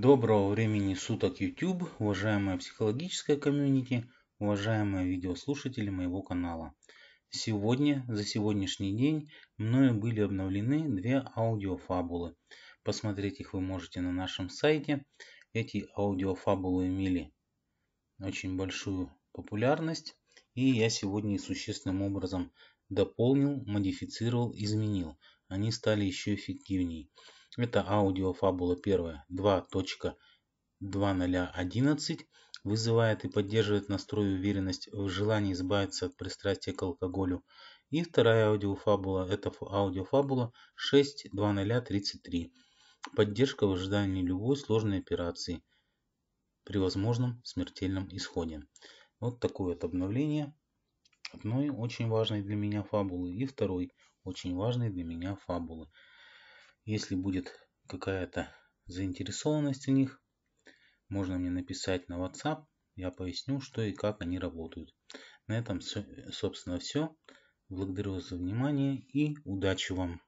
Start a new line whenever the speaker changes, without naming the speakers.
Доброго времени суток YouTube, уважаемая психологическая комьюнити, уважаемые видеослушатели моего канала. Сегодня, за сегодняшний день, мною были обновлены две аудиофабулы. Посмотреть их вы можете на нашем сайте. Эти аудиофабулы имели очень большую популярность. И я сегодня существенным образом дополнил, модифицировал, изменил. Они стали еще эффективнее. Это аудиофабула первая 2.2011 вызывает и поддерживает настрой и уверенность в желании избавиться от пристрастия к алкоголю. И вторая аудиофабула – это аудиофабула 6.2033. Поддержка в ожидании любой сложной операции при возможном смертельном исходе. Вот такое вот обновление одной очень важной для меня фабулы и второй очень важной для меня фабулы. Если будет какая-то заинтересованность у них, можно мне написать на WhatsApp, я поясню, что и как они работают. На этом, собственно, все. Благодарю вас за внимание и удачи вам!